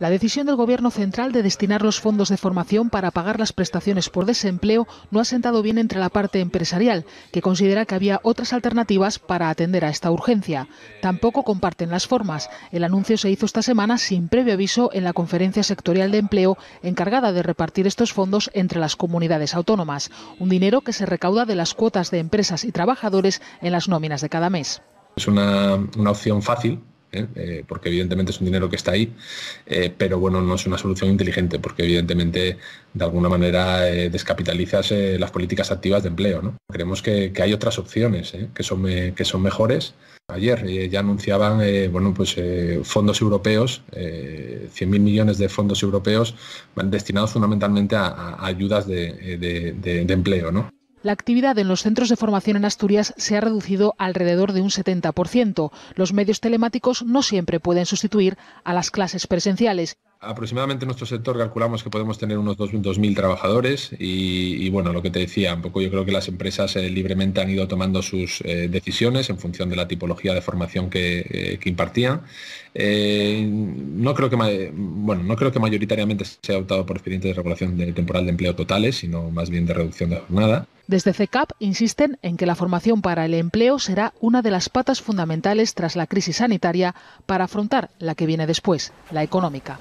La decisión del Gobierno central de destinar los fondos de formación para pagar las prestaciones por desempleo no ha sentado bien entre la parte empresarial, que considera que había otras alternativas para atender a esta urgencia. Tampoco comparten las formas. El anuncio se hizo esta semana sin previo aviso en la conferencia sectorial de empleo encargada de repartir estos fondos entre las comunidades autónomas, un dinero que se recauda de las cuotas de empresas y trabajadores en las nóminas de cada mes. Es una, opción fácil ¿eh? Eh, porque evidentemente es un dinero que está ahí, eh, pero bueno, no es una solución inteligente, porque evidentemente de alguna manera descapitalizas las políticas activas de empleo. Creemos que, hay otras opciones que, son, que son mejores. Ayer ya anunciaban bueno, pues, fondos europeos, 100.000 millones de fondos europeos destinados fundamentalmente a, ayudas de, de empleo. ¿no? La actividad en los centros de formación en Asturias se ha reducido alrededor de un 70%. Los medios telemáticos no siempre pueden sustituir a las clases presenciales. Aproximadamente en nuestro sector calculamos que podemos tener unos 2.000 trabajadores y, bueno, lo que te decía, un poco yo creo que las empresas eh, libremente han ido tomando sus eh, decisiones en función de la tipología de formación que, eh, impartían. no, creo que, bueno, no creo que mayoritariamente se haya optado por expedientes de regulación temporal de empleo totales, sino más bien de reducción de jornada. Desde CECAP insisten en que la formación para el empleo será una de las patas fundamentales tras la crisis sanitaria para afrontar la que viene después, la económica.